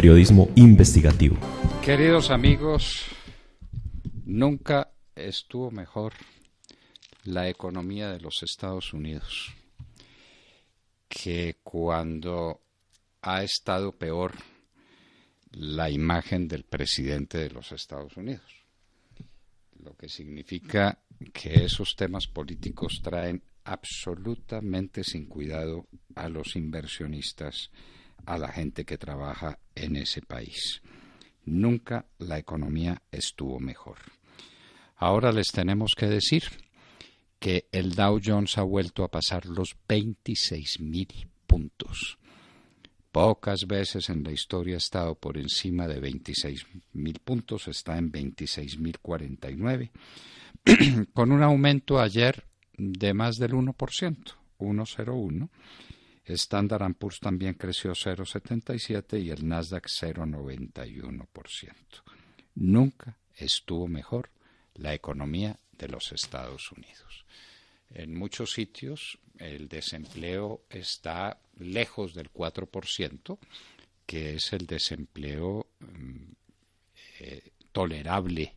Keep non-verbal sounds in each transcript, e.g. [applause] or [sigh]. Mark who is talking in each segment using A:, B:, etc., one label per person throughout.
A: periodismo investigativo. Queridos amigos, nunca estuvo mejor la economía de los Estados Unidos que cuando ha estado peor la imagen del presidente de los Estados Unidos, lo que significa que esos temas políticos traen absolutamente sin cuidado a los inversionistas a la gente que trabaja en ese país. Nunca la economía estuvo mejor. Ahora les tenemos que decir que el Dow Jones ha vuelto a pasar los 26.000 puntos. Pocas veces en la historia ha estado por encima de 26.000 puntos, está en 26.049, [clears throat] con un aumento ayer de más del 1%, 101 Standard Poor's también creció 0,77 y el Nasdaq 0,91%. Nunca estuvo mejor la economía de los Estados Unidos. En muchos sitios el desempleo está lejos del 4%, que es el desempleo mm, eh, tolerable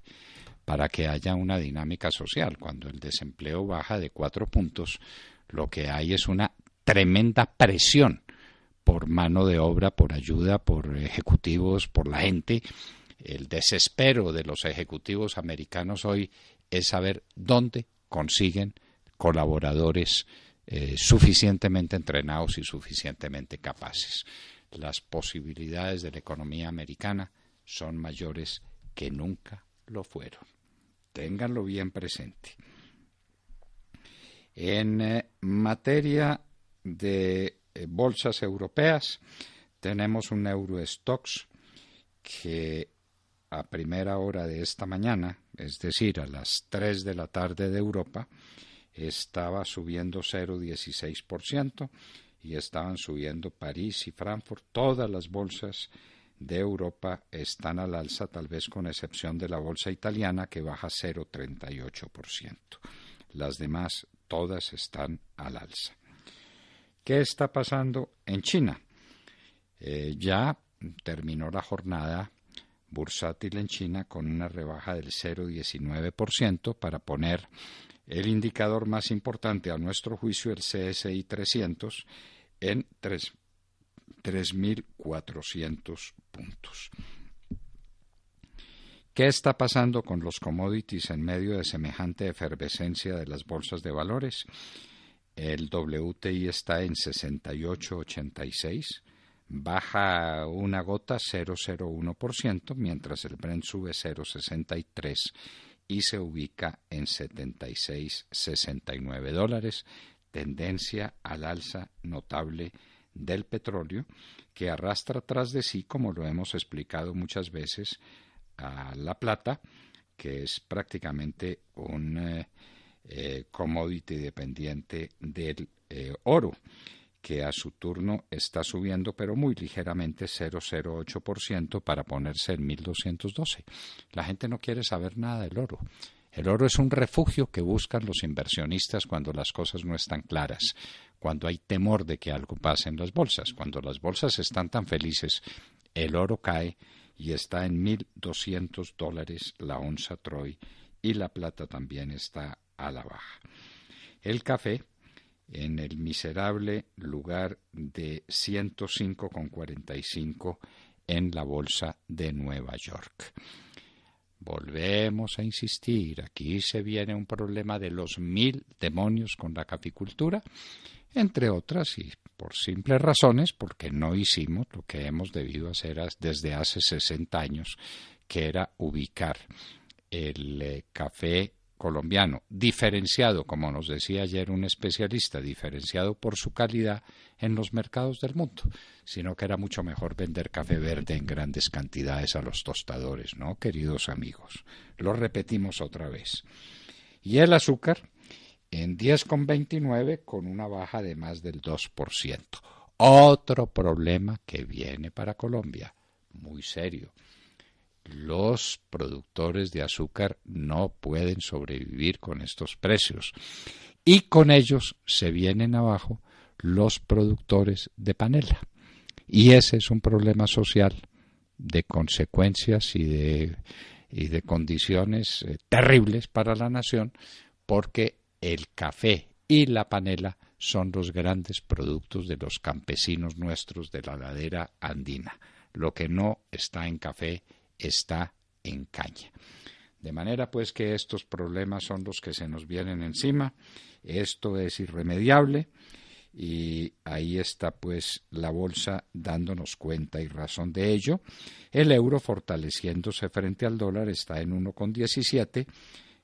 A: para que haya una dinámica social. Cuando el desempleo baja de cuatro puntos, lo que hay es una tremenda presión por mano de obra, por ayuda, por ejecutivos, por la gente. El desespero de los ejecutivos americanos hoy es saber dónde consiguen colaboradores eh, suficientemente entrenados y suficientemente capaces. Las posibilidades de la economía americana son mayores que nunca lo fueron. Ténganlo bien presente. En eh, materia de eh, bolsas europeas, tenemos un stocks que a primera hora de esta mañana, es decir, a las 3 de la tarde de Europa, estaba subiendo 0,16% y estaban subiendo París y Frankfurt. Todas las bolsas de Europa están al alza, tal vez con excepción de la bolsa italiana que baja 0,38%. Las demás todas están al alza. ¿Qué está pasando en China? Eh, ya terminó la jornada bursátil en China con una rebaja del 0,19% para poner el indicador más importante a nuestro juicio, el CSI 300, en 3.400 puntos. ¿Qué está pasando con los commodities en medio de semejante efervescencia de las bolsas de valores? El WTI está en 68.86, baja una gota 0.01%, mientras el Brent sube 0.63 y se ubica en 76.69 dólares, tendencia al alza notable del petróleo que arrastra tras de sí, como lo hemos explicado muchas veces, a la plata, que es prácticamente un eh, eh, commodity dependiente del eh, oro que a su turno está subiendo, pero muy ligeramente 0,08% para ponerse en 1212. La gente no quiere saber nada del oro. El oro es un refugio que buscan los inversionistas cuando las cosas no están claras, cuando hay temor de que algo pase en las bolsas. Cuando las bolsas están tan felices, el oro cae y está en 1.200 dólares la onza Troy y la plata también está a la baja. El café, en el miserable lugar de 105,45 en la Bolsa de Nueva York. Volvemos a insistir, aquí se viene un problema de los mil demonios con la capicultura, entre otras y por simples razones, porque no hicimos lo que hemos debido hacer desde hace 60 años, que era ubicar el eh, café colombiano, diferenciado, como nos decía ayer un especialista, diferenciado por su calidad en los mercados del mundo, sino que era mucho mejor vender café verde en grandes cantidades a los tostadores, ¿no, queridos amigos? Lo repetimos otra vez. Y el azúcar en 10,29 con una baja de más del 2%. Otro problema que viene para Colombia, muy serio los productores de azúcar no pueden sobrevivir con estos precios. Y con ellos se vienen abajo los productores de panela. Y ese es un problema social de consecuencias y de, y de condiciones eh, terribles para la nación, porque el café y la panela son los grandes productos de los campesinos nuestros de la ladera andina. Lo que no está en café está en caña. De manera pues que estos problemas son los que se nos vienen encima, esto es irremediable y ahí está pues la bolsa dándonos cuenta y razón de ello. El euro fortaleciéndose frente al dólar está en 1,17.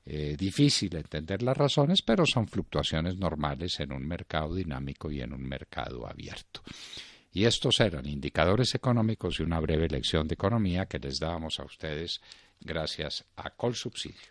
A: Eh, difícil entender las razones, pero son fluctuaciones normales en un mercado dinámico y en un mercado abierto. Y estos eran indicadores económicos y una breve lección de economía que les dábamos a ustedes gracias a Colsubsidio.